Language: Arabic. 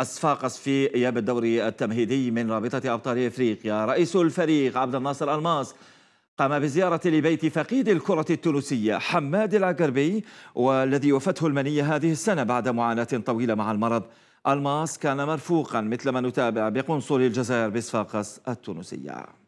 بصفاقس في اياب الدوري التمهيدي من رابطه ابطال افريقيا، رئيس الفريق عبد الناصر الماس قام بزيارة لبيت فقيد الكرة التونسية حماد العقربي والذي وفته المنية هذه السنة بعد معاناة طويلة مع المرض الماس كان مرفوقا مثل ما نتابع بقنصل الجزائر بصفاقس التونسية